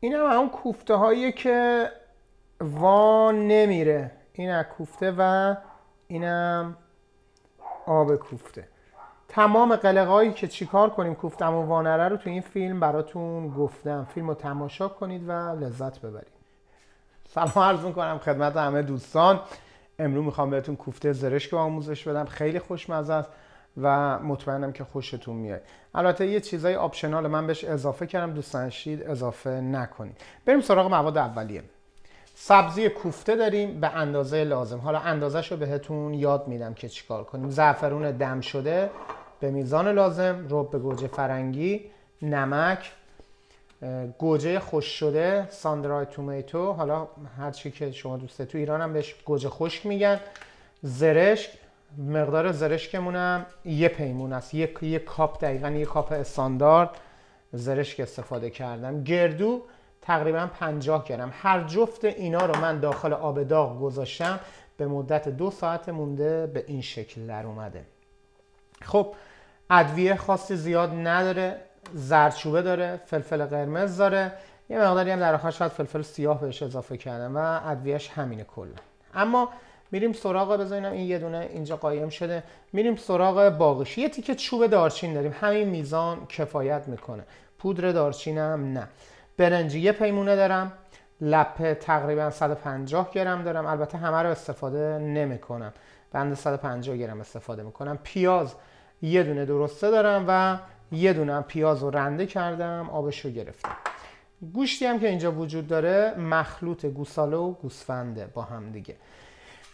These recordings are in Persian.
این هم اون کوفته هایی که وان نمیره این کوفته و اینم آب کوفته تمام قلقایی که چیکار کنیم کوفتم و وانره رو تو این فیلم براتون گفتم فیلم رو تماشا کنید و لذت ببرید سلام عرض میکنم خدمت همه دوستان امروز میخوام بهتون کوفته زرشک آموزش بدم خیلی خوشمزه است و مطمئنم که خوشتون میاد البته یه چیزای آپشنال من بهش اضافه کردم دوستانشید اضافه نکنید بریم سراغ مواد اولیه سبزی کوفته داریم به اندازه لازم حالا اندازش رو بهتون یاد میدم که چیکار کنیم زعفرون دم شده به میزان لازم رب به گوجه فرنگی نمک گوجه خوش شده ساندرای تومیتو حالا هر چی که شما دوسته تو ایران هم بهش گوجه خشک میگن زرشک مقدار زرشکمونم یه پیمون است یک یه کاپ دقیقا یه کاپ استاندارد زرشک استفاده کردم گردو تقریبا 50 گرم هر جفت اینا رو من داخل آب داغ گذاشتم به مدت دو ساعت مونده به این شکل در اومده خب ادویه خاصی زیاد نداره زرچوبه داره فلفل قرمز داره یه مقداری هم در آخر شاید فلفل سیاه بهش اضافه کردم و ادویهش همینه کلا اما میریم سراغ بزنیم این یه دونه اینجا قایم شده میریم سراغ باقیش یه تیکه چوب دارچین داریم همین میزان کفایت میکنه پودر دارچینم نه برنجی یه پیمونه دارم لپه تقریبا 150 گرم دارم البته همه رو استفاده کنم بند 150 گرم استفاده میکنم پیاز یه دونه درسته دارم و یه دونه پیاز رو رنده کردم آبش رو گرفتم گوشتی هم که اینجا وجود داره مخلوط گوساله و گوسفنده با هم دیگه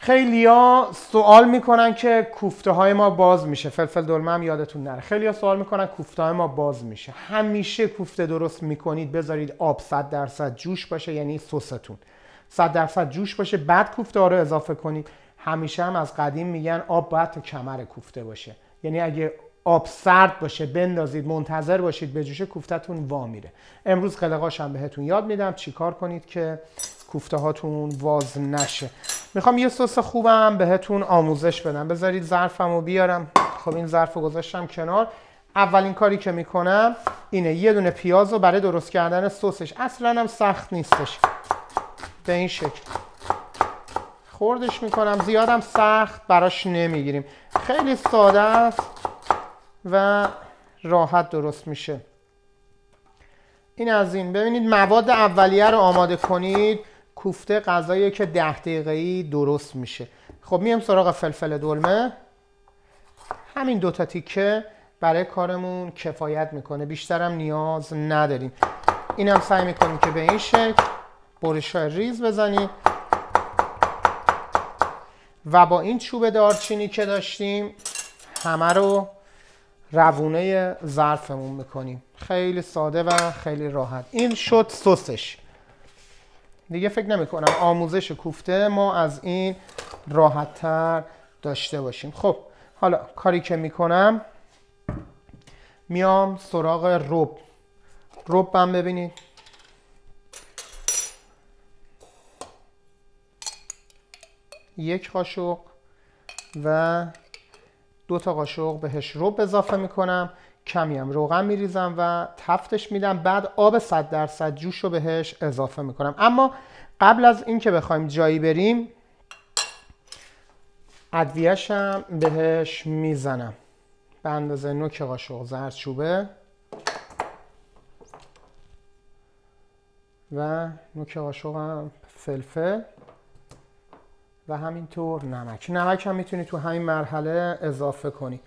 خیلیا سوال میکنن که کوفته های ما باز میشه فلفل دلمه هم یادتون نره ها سوال میکنن کوفته های ما باز میشه همیشه کوفته درست میکنید بذارید آب 100 درصد جوش باشه یعنی سستون 100 درصد جوش باشه بعد کوفته ها رو اضافه کنید همیشه هم از قدیم میگن آب باید تا کمر کوفته باشه یعنی اگه آب سرد باشه بندازید منتظر باشید به جوش کوفتتون وا میره امروز قلقاش هم بهتون یاد میدم چیکار کنید که کوفته هاتون واز نشه میخوام یه سس خوبم بهتون آموزش بدم بذارید ظرفمو بیارم خب این ظرف گذاشتم کنار اولین کاری که میکنم اینه یه دونه پیاز رو برای درست کردن سسش اصلا هم سخت نیستش به این شکل خوردش میکنم زیادم سخت براش نمیگیریم خیلی ساده است و راحت درست میشه این از این ببینید مواد اولیه رو آماده کنید کوفته غذایی که ده دقیقه ای درست میشه خب میام سراغ فلفل دلمه همین دوتا تیکه برای کارمون کفایت میکنه بیشترم نیاز نداریم اینم سعی میکنیم که به این شکل برش ریز بزنیم و با این چوب دارچینی که داشتیم همه رو روونه ظرفمون میکنیم خیلی ساده و خیلی راحت این شد سسش دیگه فکر نمی آموزش کوفته ما از این راحت تر داشته باشیم خب حالا کاری که میکنم میام سراغ روب روب هم ببینید یک قاشق و دو تا قاشق بهش رب اضافه میکنم کمی هم روغن میریزم و تفتش میدم بعد آب 100 درصد جوش رو بهش اضافه میکنم اما قبل از اینکه بخوایم جایی بریم عدویهش هم بهش میزنم به اندازه نوک قاشق زردچوبه و نوک قاشق هم فلفل و همینطور نمک نمک هم میتونی تو همین مرحله اضافه کنی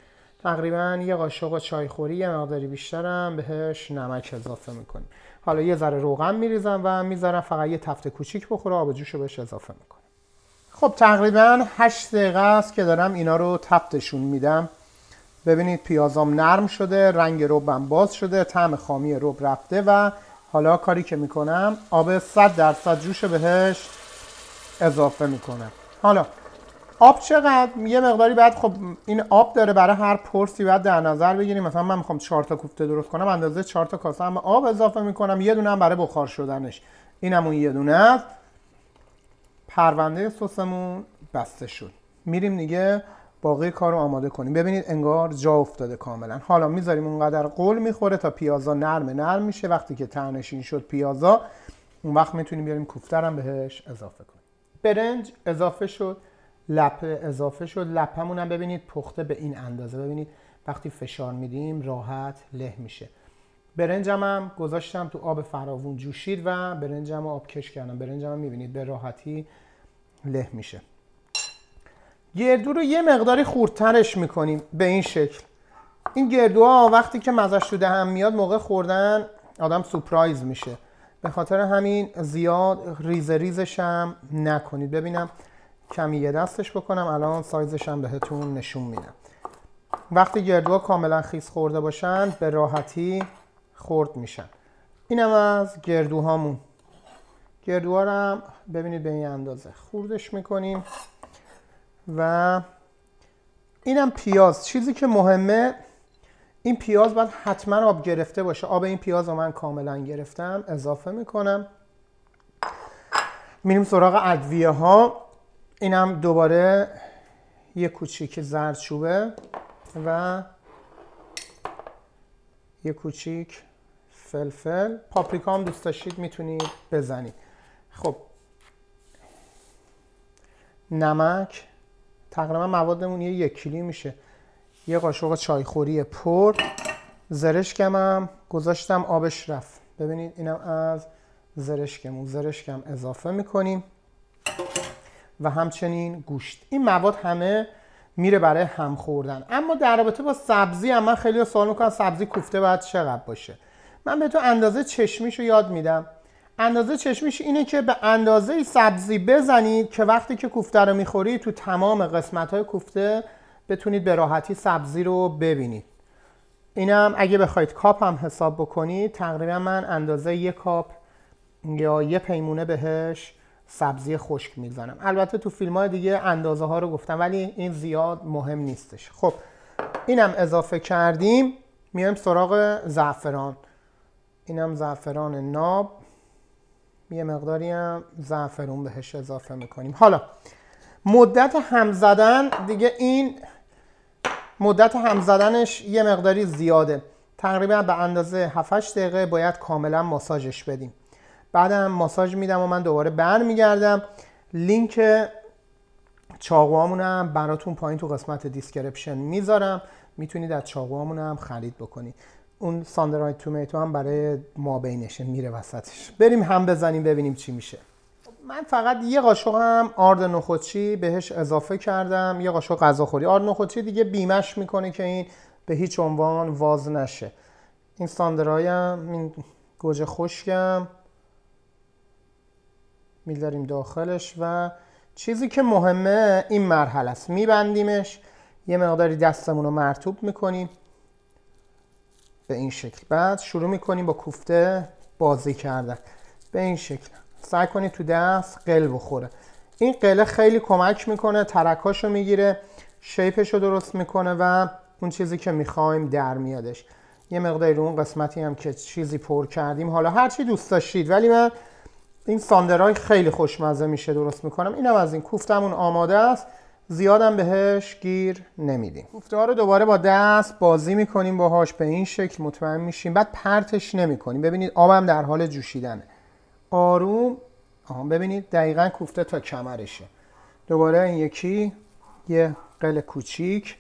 تقریبا یه قاشق چایخوری یه مقداری بیشترم بهش نمک اضافه میکنیم حالا یه ذره روغن میریزم و میذارم فقط یه تفت کوچیک بخوره آب جوش رو بهش اضافه میکنم خب تقریبا 8 دقیقه است که دارم اینا رو تفتشون میدم ببینید پیازام نرم شده رنگ روبم باز شده طعم خامی روب رفته و حالا کاری که میکنم آب 100 درصد جوش بهش اضافه میکنم حالا آب چقدر یه مقداری بعد خب این آب داره برای هر پرسی بعد در نظر بگیریم مثلا من میخوام چهار تا کوفته درست کنم اندازه چهار تا کاسه هم آب اضافه میکنم یه دونه هم برای بخار شدنش این همون یه دونه است پرونده سسمون بسته شد میریم دیگه باقی کار رو آماده کنیم ببینید انگار جا افتاده کاملا حالا میذاریم اونقدر قول میخوره تا پیازا نرم نرم میشه وقتی که تنشین شد پیازا اون وقت میتونیم بیاریم کوفترم بهش اضافه کنیم برنج اضافه شد لپه اضافه شد لپمون هم ببینید پخته به این اندازه ببینید وقتی فشار میدیم راحت له میشه برنجم هم گذاشتم تو آب فراوون جوشید و برنجم آب کش کردم برنجم هم میبینید به راحتی له میشه گردو رو یه مقداری خوردترش میکنیم به این شکل این گردوها وقتی که مزش شده هم میاد موقع خوردن آدم سپرایز میشه به خاطر همین زیاد ریز ریزشم نکنید ببینم کمی یه دستش بکنم الان سایزشم بهتون نشون میدم وقتی گردوها کاملا خیس خورده باشن به راحتی خورد میشن اینم از گردوهامون گردوها هم ببینید به این اندازه خوردش میکنیم و اینم پیاز چیزی که مهمه این پیاز باید حتما آب گرفته باشه آب این پیاز رو من کاملا گرفتم اضافه میکنم میریم سراغ ادویه ها اینم دوباره یه کوچیک زردچوبه و یه کوچیک فلفل پاپریکا هم دوست داشتید میتونید بزنید خب نمک تقریبا موادمون یه یک کیلی میشه یه قاشق چایخوری پر هم گذاشتم آبش رفت ببینید اینم از زرشکمون زرشکم اضافه میکنیم و همچنین گوشت این مواد همه میره برای هم خوردن اما در رابطه با سبزی هم من خیلی سوال میکنم سبزی کوفته باید چقدر باشه من به تو اندازه چشمیش رو یاد میدم اندازه چشمیش اینه که به اندازه سبزی بزنید که وقتی که کوفته رو میخوری تو تمام قسمت های کوفته بتونید به راحتی سبزی رو ببینید اینم اگه بخواید کاپ هم حساب بکنید تقریبا من اندازه یک کاپ یا یه پیمونه بهش سبزی خشک میزنم البته تو فیلم های دیگه اندازه ها رو گفتم ولی این زیاد مهم نیستش خب اینم اضافه کردیم میایم سراغ زعفران اینم زعفران ناب یه مقداری هم زعفرون بهش اضافه میکنیم حالا مدت هم زدن دیگه این مدت هم زدنش یه مقداری زیاده تقریبا به اندازه 7 دقیقه باید کاملا ماساژش بدیم بعدم ماساژ میدم و من دوباره برمیگردم لینک چاقوامون هم براتون پایین تو قسمت دیسکریپشن میذارم میتونید از چاقوامون هم خرید بکنید اون ساندرای تومیتو هم برای ما بینشه میره وسطش بریم هم بزنیم ببینیم چی میشه من فقط یه قاشق هم آرد نخودچی بهش اضافه کردم یه قاشق غذاخوری آرد نخودچی دیگه بیمش میکنه که این به هیچ عنوان واز نشه این ساندرایم این گوجه خشکم میداریم داخلش و چیزی که مهمه این مرحله است میبندیمش یه مقداری دستمون رو مرتوب میکنیم به این شکل بعد شروع میکنیم با کوفته بازی کردن به این شکل سعی کنید تو دست قل بخوره این قله خیلی کمک میکنه ترکاش رو میگیره شیپش رو درست میکنه و اون چیزی که میخوایم در میادش یه مقداری رو اون قسمتی هم که چیزی پر کردیم حالا هرچی دوست داشتید ولی من این ساندرای خیلی خوشمزه میشه درست میکنم اینم از این کوفتمون آماده است زیادم بهش گیر نمیدیم کوفته رو دوباره با دست بازی میکنیم باهاش به این شکل مطمئن میشیم بعد پرتش نمیکنیم ببینید آبم در حال جوشیدنه آروم ببینید دقیقا کوفته تا کمرشه دوباره این یکی یه قل کوچیک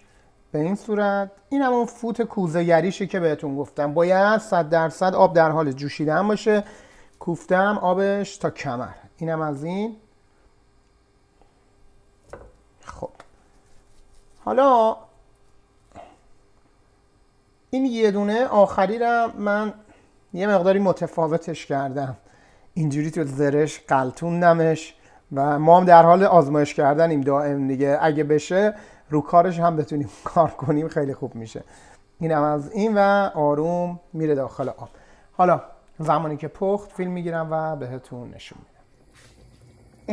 به این صورت این هم اون فوت یریشه که بهتون گفتم باید صد درصد آب در حال جوشیدن باشه کوفتم آبش تا کمر اینم از این خب حالا این یه دونه آخری را من یه مقداری متفاوتش کردم اینجوری تو زرش نمش و ما هم در حال آزمایش کردنیم دائم دیگه اگه بشه رو کارش هم بتونیم کار کنیم خیلی خوب میشه اینم از این و آروم میره داخل آب حالا زمانی که پخت فیلم میگیرم و بهتون نشون میدم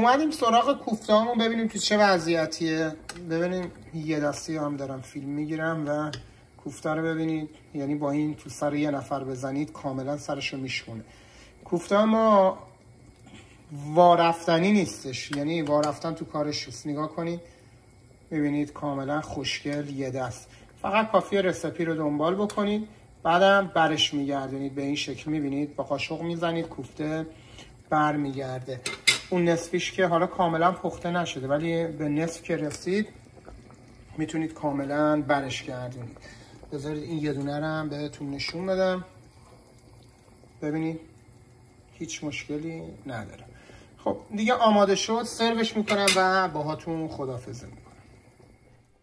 اومدیم سراغ کوفتهامون ببینیم تو چه وضعیتیه ببینیم یه دستی هم دارم فیلم میگیرم و کوفته رو ببینید یعنی با این تو سر یه نفر بزنید کاملا رو میشونه کوفته ما وارفتنی نیستش یعنی وارفتن تو کارش نیست نگاه کنید میبینید کاملا خوشگل یه دست فقط کافی رسپی رو دنبال بکنید بعدم برش میگردونید به این شکل میبینید با قاشق میزنید کوفته بر میگرده اون نصفیش که حالا کاملا پخته نشده ولی به نصف که رسید میتونید کاملا برش گردونید بذارید این یه دونه رو هم بهتون نشون بدم ببینید هیچ مشکلی ندارم خب دیگه آماده شد سروش میکنم و باهاتون خدافزه میکنم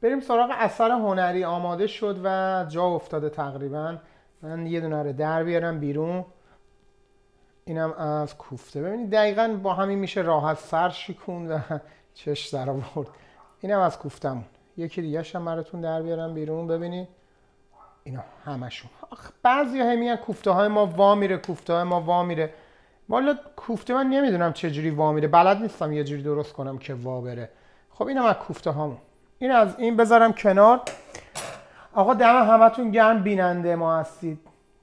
بریم سراغ اثر هنری آماده شد و جا افتاده تقریبا من یه دونه رو در بیارم بیرون اینم از کوفته ببینید دقیقا با همین میشه راحت سر شکون و چش در آورد اینم از کوفتمون یکی دیگه شم براتون در بیارم بیرون ببینید اینا همشون بعضی همین کوفته های ما وا میره کوفته های ما وا میره والا کوفته من نمیدونم چه جوری وا میره بلد نیستم یه جوری درست کنم که وا بره خب اینم از کوفته هامون این از این بذارم کنار آقا دم همتون گرم بیننده ما هستید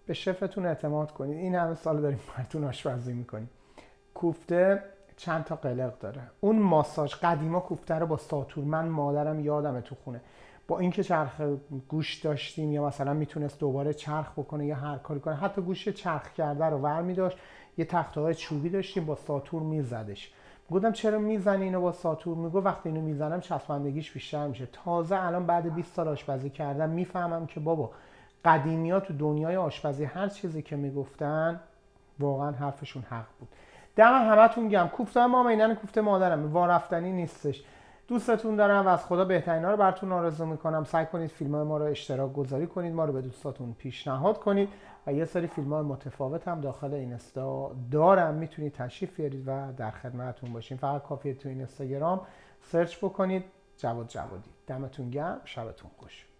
به شفتون اعتماد کنید این همه سال داریم براتون آشپزی میکنیم کوفته چند تا قلق داره اون ماساژ قدیما کوفته رو با ساتور من مادرم یادمه تو خونه با اینکه چرخ گوش داشتیم یا مثلا میتونست دوباره چرخ بکنه یا هر کاری کنه حتی گوش چرخ کرده رو ور میداشت یه تخته های چوبی داشتیم با ساتور میزدش گفتم چرا میزنی اینو با ساتور میگو وقتی اینو میزنم چسبندگیش بیشتر میشه تازه الان بعد 20 سال آشپزی کردم میفهمم که بابا قدیمی ها تو دنیای آشپزی هر چیزی که میگفتن واقعا حرفشون حق بود دم همتون گم کوفته ما کوفته مادرم وارفتنی نیستش دوستتون دارم و از خدا بهترین رو براتون آرزو میکنم سعی کنید فیلم های ما رو اشتراک گذاری کنید ما رو به دوستاتون پیشنهاد کنید و یه سری فیلم های متفاوت هم داخل اینستا دارم میتونید تشریف بیارید و در خدمتتون باشیم فقط کافیه تو اینستاگرام سرچ بکنید جواد جوادی دمتون گرم شبتون خوش